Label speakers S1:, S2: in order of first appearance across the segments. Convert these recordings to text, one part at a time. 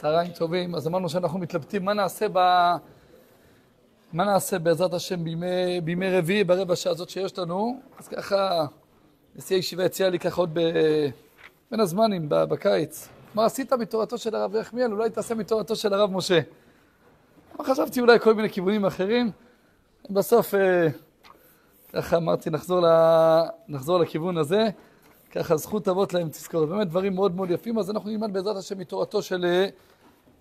S1: צהריים טובים, אז אמרנו שאנחנו מתלבטים מה נעשה ב... מה נעשה בעזרת השם בימי, בימי רביעי, ברבע שעה הזאת שיש לנו? אז ככה, נשיא הישיבה הציע לי ככה עוד ב... בין הזמנים, בקיץ. מה עשית מתורתו של הרב יחמיאל? אולי תעשה מתורתו של הרב משה. מה חשבתי אולי כל מיני כיוונים אחרים. בסוף, אה, ככה אמרתי, נחזור, ל... נחזור לכיוון הזה. ככה זכות אבות להם תזכורת. באמת דברים מאוד מאוד יפים, אז אנחנו נלמד בעזרת השם מתורתו של, אה,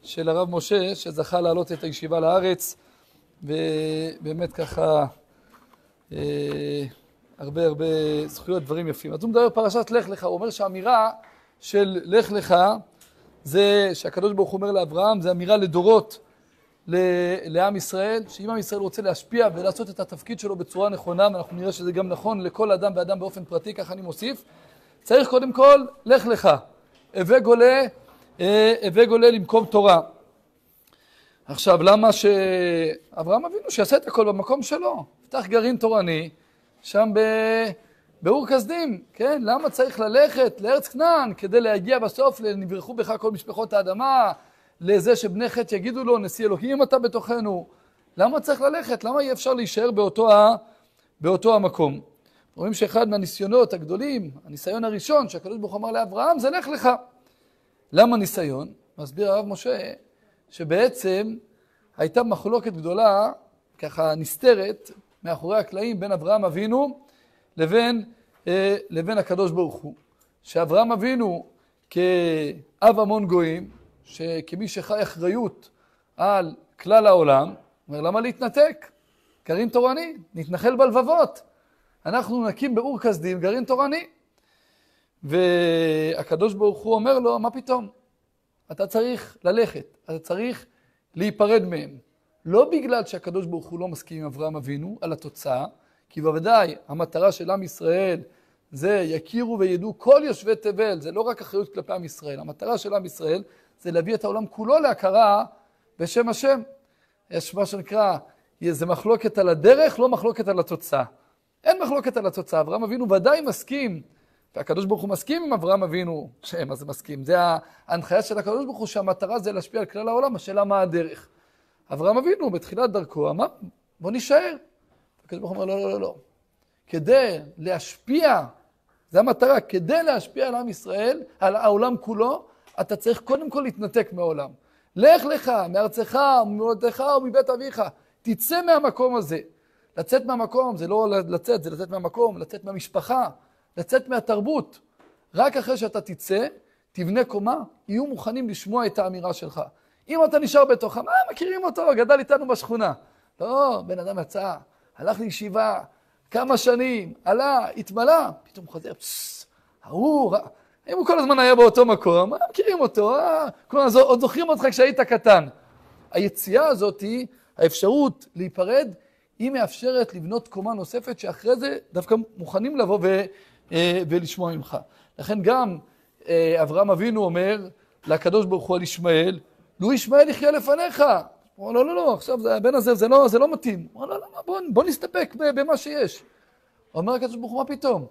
S1: של הרב משה, שזכה להעלות את הישיבה לארץ, ובאמת ככה אה, הרבה הרבה זכויות, דברים יפים. אז הוא מדבר פרשת לך לך, הוא אומר שהאמירה של לך לך, זה שהקדוש ברוך הוא אומר לאברהם, זה אמירה לדורות ל, לעם ישראל, שאם עם ישראל רוצה להשפיע ולעשות את התפקיד שלו בצורה נכונה, ואנחנו נראה שזה גם נכון לכל אדם ואדם באופן פרטי, כך אני מוסיף, צריך קודם כל, לך לך. הווה גולה, אה, הווה גולה למקום תורה. עכשיו, למה שאברהם אבינו שיעשה את הכל במקום שלו? פתח גרעין תורני, שם ב... באור כסדים, כן? למה צריך ללכת לארץ כנען כדי להגיע בסוף ל"נברכו בך כל משפחות האדמה", לזה שבני חטא יגידו לו, נשיא אלוהים אתה בתוכנו. למה צריך ללכת? למה אי אפשר להישאר באותו, ה... באותו המקום? רואים שאחד מהניסיונות הגדולים, הניסיון הראשון שהקדוש ברוך הוא אמר לאברהם, זה לך לך. למה ניסיון? מסביר הרב משה, שבעצם הייתה מחלוקת גדולה, ככה נסתרת, מאחורי הקלעים בין אברהם אבינו לבין, אה, לבין הקדוש ברוך הוא. שאברהם אבינו כאב המון גויים, שכמי שחי אחריות על כלל העולם, אומר למה להתנתק? גרעין תורני, נתנחל בלבבות. אנחנו נקים באור כסדים גרעין תורני. והקדוש ברוך הוא אומר לו, מה פתאום? אתה צריך ללכת, אתה צריך להיפרד מהם. לא בגלל שהקדוש ברוך הוא לא מסכים עם אברהם אבינו על התוצאה, כי בוודאי המטרה של עם ישראל זה יכירו וידעו כל יושבי תבל, זה לא רק אחריות כלפי עם ישראל, המטרה של עם ישראל זה להביא את העולם כולו להכרה בשם השם. יש מה שנקרא, זה מחלוקת על הדרך, לא מחלוקת על התוצאה. אין מחלוקת על התוצאה, אברהם אבינו ודאי מסכים, והקדוש ברוך הוא מסכים עם אברהם אבינו, שמה זה מסכים? זה ההנחיה של הקדוש ברוך הוא שהמטרה זה להשפיע על כלל העולם, השאלה מה הדרך. אברהם אבינו בתחילת דרכו אמר, בוא נישאר. הקדוש ברוך הוא אומר, לא, לא, לא, לא. כדי להשפיע, זו המטרה, כדי להשפיע על עם ישראל, על העולם כולו, אתה צריך קודם כל להתנתק מהעולם. לך לך, מארצך, וממולדתך ומבית אביך. תצא מהמקום הזה. לצאת מהמקום זה לא לצאת, זה לצאת מהמקום, לצאת מהמשפחה, לצאת מהתרבות. רק אחרי שאתה תצא, תבנה קומה, יהיו מוכנים לשמוע את האמירה שלך. אם אתה נשאר בתוכם, אה, מכירים אותו, גדל איתנו בשכונה. לא, בן אדם יצא, הלך לישיבה, כמה שנים, עלה, התמלא, פתאום חוזר, פססס, מקום, אה, היא מאפשרת לבנות קומה נוספת, שאחרי זה דווקא מוכנים לבוא ו, אה, ולשמוע ממך. לכן גם אה, אברהם אבינו אומר לקדוש ברוך הוא על ישמעאל, לו ישמעאל יחיה לפניך. הוא אומר, לא, לא, לא, עכשיו זה, הבן הזה, זה לא, זה לא מתאים. הוא אומר, לא, לא, לא, בוא, בוא נסתפק במה שיש. אומר הקדוש ברוך הוא, מה פתאום?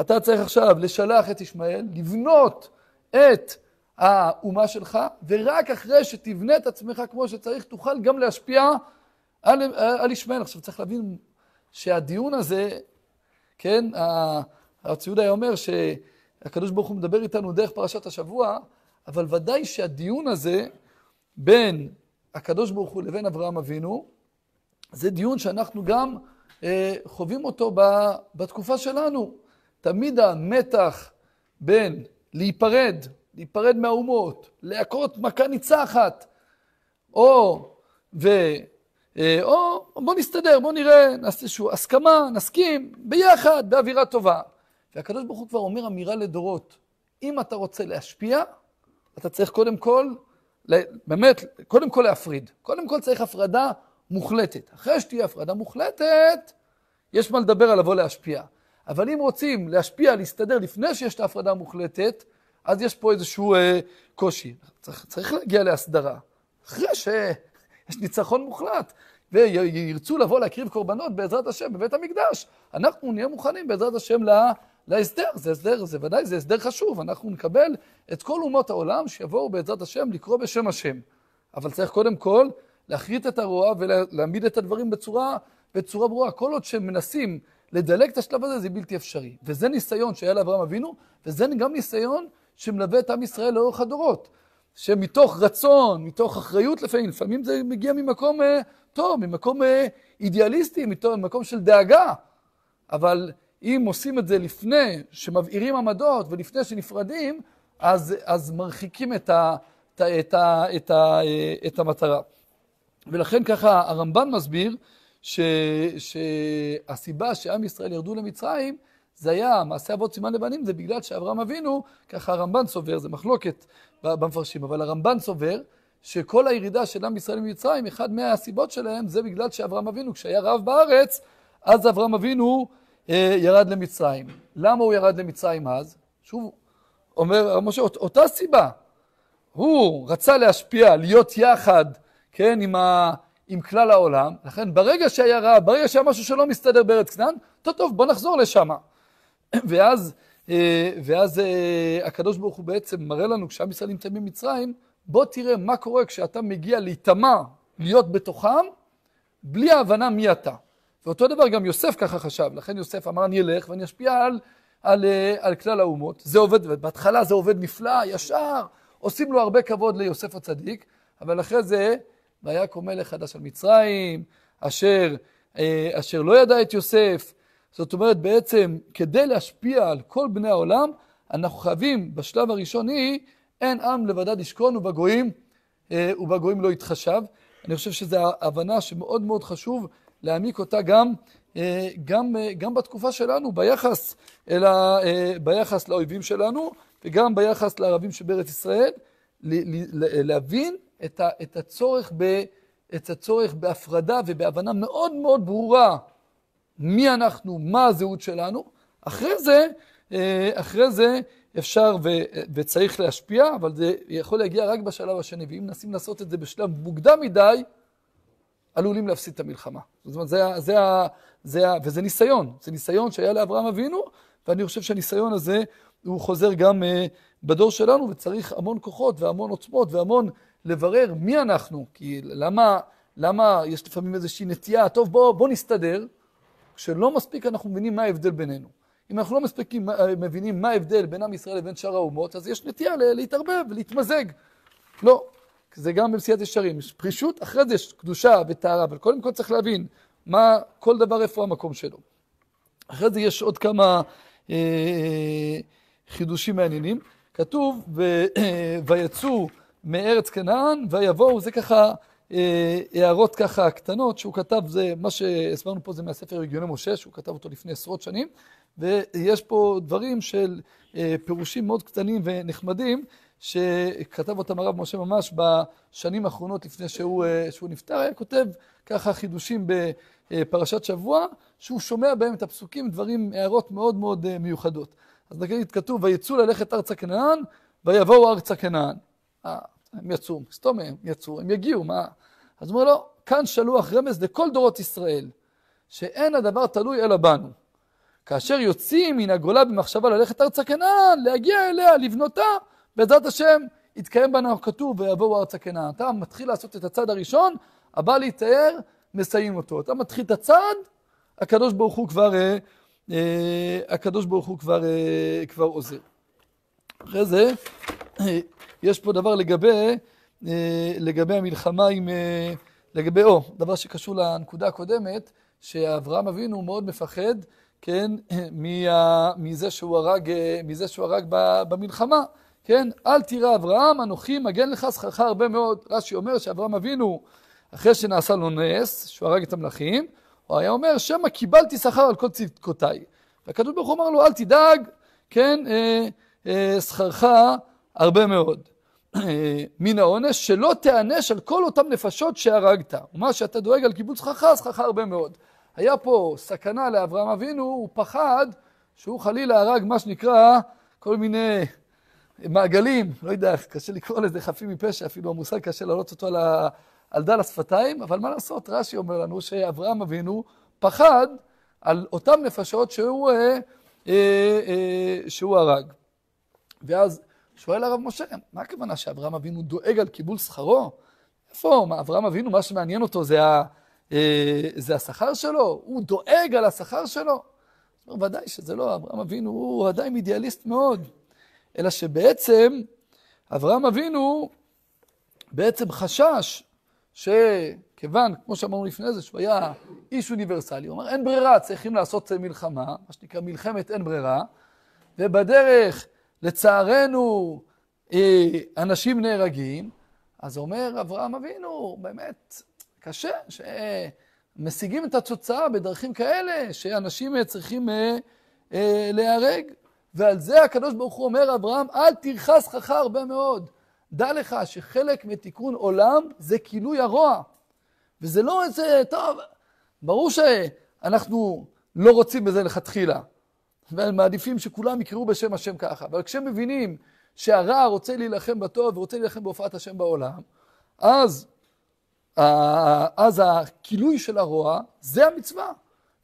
S1: אתה צריך עכשיו לשלח את ישמעאל, לבנות את האומה שלך, ורק אחרי שתבנה את עצמך כמו שצריך, תוכל גם להשפיע על, על ישמעאל. עכשיו צריך להבין שהדיון הזה, כן, הרב יהודה היה אומר שהקדוש ברוך הוא מדבר איתנו דרך פרשת השבוע, אבל ודאי שהדיון הזה בין הקדוש ברוך הוא לבין אברהם אבינו, זה דיון שאנחנו גם אה, חווים אותו ב, בתקופה שלנו. תמיד המתח בין להיפרד, להיפרד מהאומות, להכות מכה ניצחת, או, ו... אה, או בוא נסתדר, בוא נראה, נעשה איזושהי הסכמה, נסכים, ביחד, באווירה טובה. והקדוש ברוך הוא כבר אומר אמירה לדורות, אם אתה רוצה להשפיע, אתה צריך קודם כל, באמת, קודם כל להפריד. קודם כל צריך הפרדה מוחלטת. אחרי שתהיה הפרדה מוחלטת, יש מה לדבר על לבוא להשפיע. אבל אם רוצים להשפיע, להסתדר לפני שיש את ההפרדה המוחלטת, אז יש פה איזשהו אה, קושי. צריך, צריך להגיע להסדרה. אחרי ש... יש ניצחון מוחלט. וירצו לבוא להקריב קורבנות בעזרת השם בבית המקדש. אנחנו נהיה מוכנים בעזרת השם לה, להסדר, זה הסדר, זה ודאי, זה הסדר חשוב. אנחנו נקבל את כל אומות העולם שיבואו בעזרת השם לקרוא בשם השם. אבל צריך קודם כל להכרית את הרוע ולהעמיד את הדברים בצורה, בצורה ברורה. כל עוד שמנסים לדלג את השלב הזה, זה בלתי אפשרי. וזה ניסיון שהיה לאברהם אבינו, וזה גם ניסיון שמלווה את עם ישראל לאורך הדורות. שמתוך רצון, מתוך אחריות לפעמים, לפעמים זה מגיע ממקום אה, טוב, ממקום אה, אידיאליסטי, ממקום של דאגה. אבל אם עושים את זה לפני שמבעירים עמדות ולפני שנפרדים, אז, אז מרחיקים את, ה, את, ה, את, ה, את, ה, אה, את המטרה. ולכן ככה הרמב"ן מסביר ש, שהסיבה שעם ישראל ירדו למצרים זה היה, מעשה אבות סימן לבנים, זה בגלל שאברהם אבינו, ככה הרמב"ן סובר, זה מחלוקת במפרשים, אבל הרמב"ן סובר שכל הירידה של עם ישראל ממצרים, אחד מהסיבות שלהם, זה בגלל שאברהם אבינו, כשהיה רב בארץ, אז אברהם אבינו אה, ירד למצרים. למה הוא ירד למצרים אז? שוב, אומר משה, אות, אותה סיבה. הוא רצה להשפיע, להיות יחד, כן, עם, ה, עם כלל העולם. לכן ברגע שהיה רע, ברגע שהיה משהו שלא מסתדר בארץ כנען, טוב, טוב, בוא נחזור לשם. ואז, אה, ואז אה, הקדוש ברוך הוא בעצם מראה לנו, כשעם ישראל נמצאים במצרים, בוא תראה מה קורה כשאתה מגיע להיטמע, להיות בתוכם, בלי ההבנה מי אתה. ואותו דבר גם יוסף ככה חשב, לכן יוסף אמר אני אלך ואני אשפיע על, על, אה, על כלל האומות. זה עובד, בהתחלה זה עובד נפלא, ישר, עושים לו הרבה כבוד ליוסף הצדיק, אבל אחרי זה, ויקום מלך חדש על מצרים, אשר, אשר לא ידע את יוסף, זאת אומרת, בעצם, כדי להשפיע על כל בני העולם, אנחנו חייבים, בשלב הראשוני, אין עם לבדד ישכון ובגויים, אה, ובגויים לא יתחשב. אני חושב שזו הבנה שמאוד מאוד חשוב להעמיק אותה גם, אה, גם, אה, גם בתקופה שלנו, ביחס, אל ה, אה, ביחס לאויבים שלנו, וגם ביחס לערבים שבארץ ישראל, ל, ל, ל, להבין את, ה, את הצורך, ב, את הצורך בהפרדה ובהבנה מאוד מאוד ברורה מי אנחנו, מה הזהות שלנו, אחרי זה, אה, אחרי זה אפשר ו, וצריך להשפיע, אבל זה יכול להגיע רק בשלב השני, ואם מנסים לעשות את זה בשלב מוקדם מדי, עלולים להפסיד את המלחמה. זאת אומרת, זה, זה, זה, זה, וזה ניסיון, זה ניסיון שהיה לאברהם אבינו, ואני חושב שהניסיון הזה, הוא חוזר גם אה, בדור שלנו, וצריך המון כוחות והמון עוצמות והמון לברר מי אנחנו, כי למה, למה יש לפעמים איזושהי נטייה, טוב בוא, בוא נסתדר, שלא מספיק אנחנו מבינים מה ההבדל בינינו. אם אנחנו לא מספיקים, אה, מבינים מה ההבדל בין עם ישראל לבין שאר האומות, אז יש נטייה להתערבב, להתמזג. לא, זה גם במסיעת ישרים. יש פרישות, אחרי זה יש קדושה וטהרה, אבל קודם כל צריך להבין מה, כל דבר איפה המקום שלו. אחרי זה יש עוד כמה אה, חידושים מעניינים. כתוב, ויצאו מארץ כנען, ויבואו, זה ככה אה, הערות ככה קטנות שהוא כתב, זה מה שהסברנו פה זה מהספר רגיוני משה, שהוא כתב אותו לפני עשרות שנים, ויש פה דברים של אה, פירושים מאוד קטנים ונחמדים, שכתב אותם הרב משה ממש בשנים האחרונות לפני שהוא, אה, שהוא נפטר, היה כותב ככה חידושים בפרשת שבוע, שהוא שומע בהם את הפסוקים, דברים, הערות מאוד מאוד מיוחדות. אז נגיד כתוב, ויצאו ללכת ארצה כנען, ויבואו ארצה כנען. הם יצאו, סתום הם יצאו, הם יגיעו, מה, אז הוא אומר לו, כאן שלוח רמז לכל דורות ישראל, שאין הדבר תלוי אלא בנו. כאשר יוצאים מן הגולה במחשבה ללכת ארצה כנען, להגיע אליה, לבנותה, בעזרת השם, יתקיים בנו הכתוב ויבואו ארצה כנען. אתה מתחיל לעשות את הצעד הראשון, הבא להתאר, מסיים אותו. אתה מתחיל את הצעד, הקדוש ברוך הוא כבר, אה, אה הקדוש ברוך הוא כבר, אה, כבר עוזר. אחרי זה, אה, יש פה דבר לגבי אה, לגבי המלחמה עם... אה, לגבי או, דבר שקשור לנקודה הקודמת, שאברהם אבינו מאוד מפחד, כן, מה, מזה, שהוא הרג, אה, מזה שהוא הרג במלחמה, כן? אל תירא אברהם, אנוכי מגן לך זכרך הרבה מאוד. רש"י אומר שאברהם אבינו, אחרי שנעשה לו נס, שהוא הרג את המלכים, הוא היה אומר, שמא קיבלתי שכר על כל צדקותיי. והקדוש ברוך הוא אמר לו, אל תדאג, כן, שכרך אה, אה, הרבה מאוד. מן העונש, שלא תיענש על כל אותן נפשות שהרגת. ומה שאתה דואג על קיבוץ חכה, אז חכה הרבה מאוד. היה פה סכנה לאברהם אבינו, הוא פחד שהוא חלילה הרג מה שנקרא כל מיני מעגלים, לא יודע, קשה לקרוא לזה חפים מפשע, אפילו המושג קשה להעלות אותו על, ה... על דל השפתיים, אבל מה לעשות, רש"י אומר לנו שאברהם אבינו פחד על אותן נפשות שהוא, אה, אה, אה, שהוא הרג. ואז שואל הרב משה, מה הכוונה שאברהם אבינו דואג על קיבול שכרו? איפה? מה, אברהם אבינו, מה שמעניין אותו זה, ה, אה, זה השכר שלו? הוא דואג על השכר שלו? אומר, ודאי שזה לא, אברהם אבינו הוא עדיין אידיאליסט מאוד. אלא שבעצם, אברהם אבינו בעצם חשש שכיוון, כמו שאמרנו לפני זה, שהוא היה איש אוניברסלי, הוא אמר, אין ברירה, צריכים לעשות מלחמה, מה שנקרא מלחמת אין ברירה, ובדרך לצערנו אה, אנשים נהרגים, אז אומר אברהם אבינו, באמת קשה שמשיגים את התוצאה בדרכים כאלה, שאנשים צריכים אה, אה, להיהרג. ועל זה הקדוש ברוך הוא אומר, אברהם, אל תרחס חכה הרבה מאוד. דע לך שחלק מתיקון עולם זה כילוי הרוע. וזה לא איזה, טוב, ברור שאנחנו לא רוצים בזה לכתחילה, מעדיפים שכולם יקראו בשם השם ככה. אבל כשהם מבינים שהרע רוצה להילחם בטוב ורוצה להילחם בהופעת השם בעולם, אז, אז הכילוי של הרוע זה המצווה.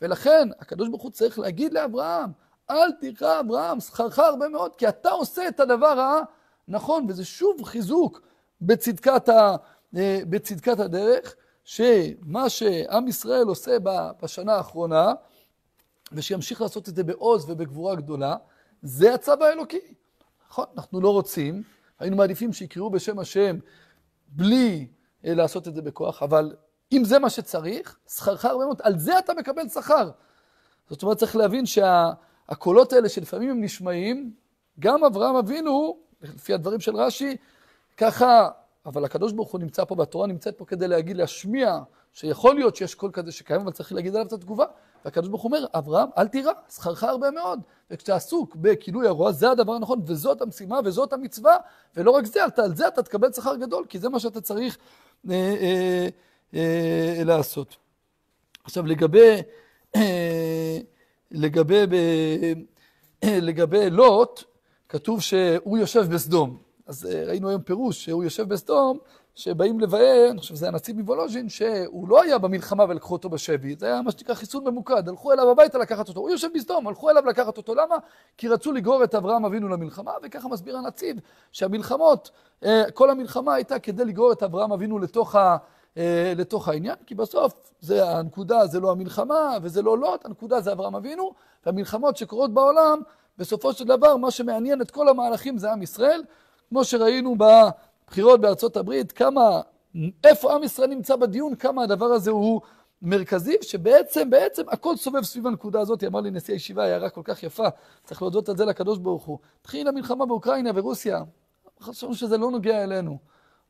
S1: ולכן הקדוש ברוך הוא צריך להגיד לאברהם, אל תירא אברהם, שכרך הרבה מאוד, כי אתה עושה את הדבר הנכון, וזה שוב חיזוק בצדקת, ה, אה, בצדקת הדרך, שמה שעם ישראל עושה בשנה האחרונה, ושימשיך לעשות את זה בעוז ובגבורה גדולה, זה הצו האלוקי. נכון, אנחנו לא רוצים, היינו מעדיפים שיקראו בשם השם בלי אה, לעשות את זה בכוח, אבל אם זה מה שצריך, שכרך הרבה מאוד, על זה אתה מקבל שכר. זאת אומרת, צריך להבין שהקולות שה, האלה שלפעמים הם נשמעים, גם אברהם אבינו, לפי הדברים של רש"י, ככה, אבל הקדוש ברוך הוא נמצא פה, והתורה נמצאת פה כדי להגיד, להשמיע שיכול להיות שיש קול כזה שקיים, אבל צריך להגיד עליו את התגובה. והקדוש ברוך הוא אומר, אברהם, אל תירא, זכרך הרבה מאוד. וכשאתה עסוק בכילוי הרוע, זה הדבר הנכון, וזאת המשימה, וזאת המצווה, ולא רק זה, אתה, על זה אתה תקבל שכר גדול, כי זה מה שאתה צריך אה, אה, אה, לעשות. עכשיו, לגבי, אה, לגבי, אה, אה לגבי לוט, כתוב שהוא יושב בסדום. אז אה, ראינו היום פירוש שהוא יושב בסדום, שבאים לבאר, אני חושב שזה הנציב מוולוז'ין, שהוא לא היה במלחמה ולקחו אותו בשבי, זה היה מה שנקרא חיסון ממוקד, הלכו אליו הביתה לקחת אותו, הוא יושב בסדום, הלכו אליו לקחת אותו, למה? כי רצו לגרור את אברהם אבינו למלחמה, וככה מסביר הנציב שהמלחמות, אה, כל המלחמה הייתה כדי לגרור את אברהם אבינו לתוך, ה, אה, לתוך העניין, כי בסוף זה הנקודה, זה לא המלחמה וזה לא לוט, הנקודה זה אברהם אבינו, והמלחמות שקורות בעולם, בסופו של דבר מה שמעניין את כל המהלכים זה עם ישראל, כמו שראינו בחירות בארצות הברית, כמה, איפה עם ישראל נמצא בדיון, כמה הדבר הזה הוא מרכזי, שבעצם, בעצם הכל סובב סביב הנקודה הזאת. אמר לי נשיא הישיבה, הערה כל כך יפה, צריך להודות על זה לקדוש ברוך הוא. התחיל המלחמה באוקראינה ורוסיה, חשבנו שזה לא נוגע אלינו.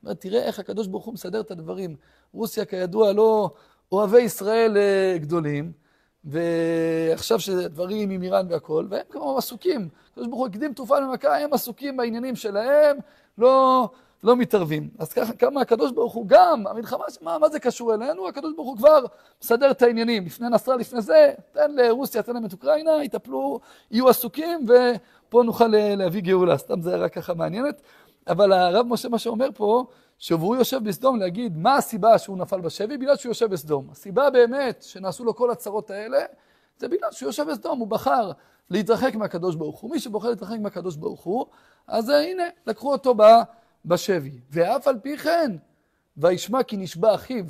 S1: אומר, תראה איך הקדוש ברוך הוא מסדר את הדברים. רוסיה, כידוע, לא אוהבי ישראל אה, גדולים, ועכשיו שדברים עם איראן והכול, והם כמובן עסוקים. הקדוש ברוך הוא הקדים תרופה למכה, הם עסוקים בעניינים שלהם, לא... לא מתערבים. אז ככה, כמה הקדוש ברוך הוא גם, המלחמה, מה, מה זה קשור אלינו? הקדוש ברוך הוא כבר מסדר את העניינים. לפני נסראללה, לפני זה, תן לרוסיה, תן להם את אוקראינה, יטפלו, יהיו עסוקים, ופה נוכל אה, להביא גאולה. סתם זה רק ככה מעניינת. אבל הרב משה, מה שאומר פה, שהוא יושב בסדום, להגיד מה הסיבה שהוא נפל בשבי? בגלל שהוא יושב בסדום. הסיבה באמת שנעשו לו כל הצרות האלה, זה בגלל שהוא יושב בסדום, הוא בחר להתרחק מהקדוש ברוך הוא. מי שבוחר להתרחק מהקדוש ברוך הוא, אז אה, הנה, לקחו אותו ב... בשבי. ואף על פי כן, וישמע כי נשבע אחיו.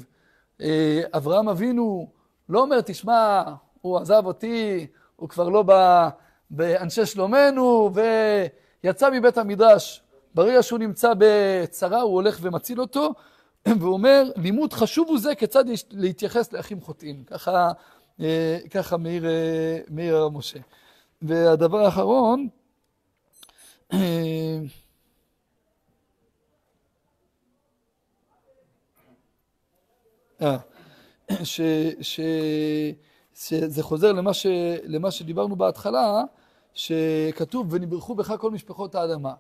S1: אה, אברהם אבינו לא אומר, תשמע, הוא עזב אותי, הוא כבר לא בא, באנשי שלומנו, ויצא מבית המדרש. ברגע שהוא נמצא בצרה, הוא הולך ומציל אותו, והוא אומר, לימוד חשוב הוא זה כיצד להתייחס לאחים חוטאים. ככה, אה, ככה אה, מאיר, הרב משה. והדבר האחרון, אה, ש, ש, שזה חוזר למה, ש, למה שדיברנו בהתחלה, שכתוב, ונברכו בך כל משפחות האדמה.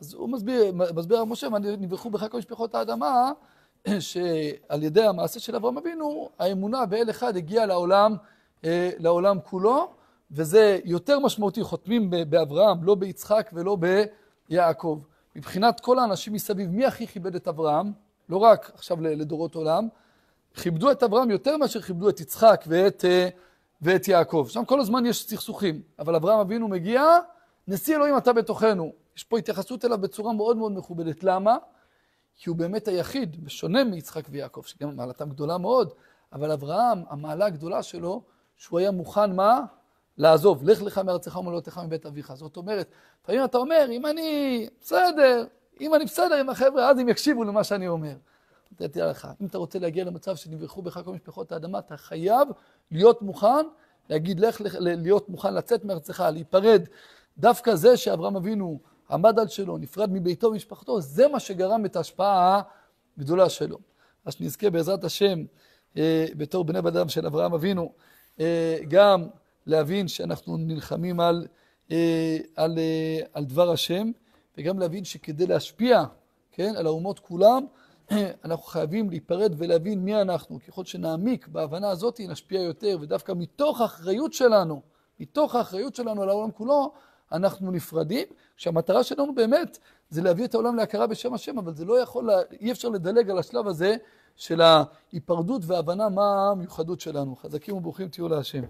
S1: אז הוא מסביר, מסביר הרב משה, ונברכו בך כל משפחות האדמה, שעל ידי המעשה של אברהם אבינו, האמונה באל אחד הגיעה לעולם, אה, לעולם כולו, וזה יותר משמעותי, חותמים באברהם, לא ביצחק ולא ביעקב. מבחינת כל האנשים מסביב, מי הכי כיבד את אברהם? לא רק עכשיו לדורות עולם, כיבדו את אברהם יותר מאשר כיבדו את יצחק ואת, אה, ואת יעקב. שם כל הזמן יש סכסוכים, אבל אברהם אבינו מגיע, נשיא אלוהים אתה בתוכנו. יש פה התייחסות אליו בצורה מאוד מאוד מכובדת. למה? כי הוא באמת היחיד, בשונה מיצחק ויעקב, שגם מעלתם גדולה מאוד, אבל אברהם, המעלה הגדולה שלו, שהוא היה מוכן מה? לעזוב, לך לך מארצך ומלואותיך מבית אביך. זאת אומרת, לפעמים אתה אומר, אם אני בסדר, אם אני בסדר עם החבר'ה, אז הם יקשיבו למה שאני אומר. תדע לך, אם אתה רוצה להגיע למצב שנברחו בך כל משפחות האדמה, אתה חייב להיות מוכן, להגיד לך, להיות מוכן לצאת מארצך, להיפרד. דווקא זה שאברהם אבינו עמד על שלו, נפרד מביתו ומשפחתו, זה מה שגרם את ההשפעה הגדולה שלו. אז שנזכה בעזרת השם, אה, בתור בני בדם של אברהם אבינו, אה, גם להבין שאנחנו נלחמים על, אה, על, אה, על דבר השם, וגם להבין שכדי להשפיע, כן, על האומות כולם, אנחנו חייבים להיפרד ולהבין מי אנחנו. ככל שנעמיק בהבנה הזאת, נשפיע יותר, ודווקא מתוך האחריות שלנו, מתוך האחריות שלנו על העולם כולו, אנחנו נפרדים, שהמטרה שלנו באמת זה להביא את העולם להכרה בשם השם, אבל זה לא יכול, לה... אי אפשר לדלג על השלב הזה של ההיפרדות וההבנה מה המיוחדות שלנו. חזקים וברוכים תהיו להשם.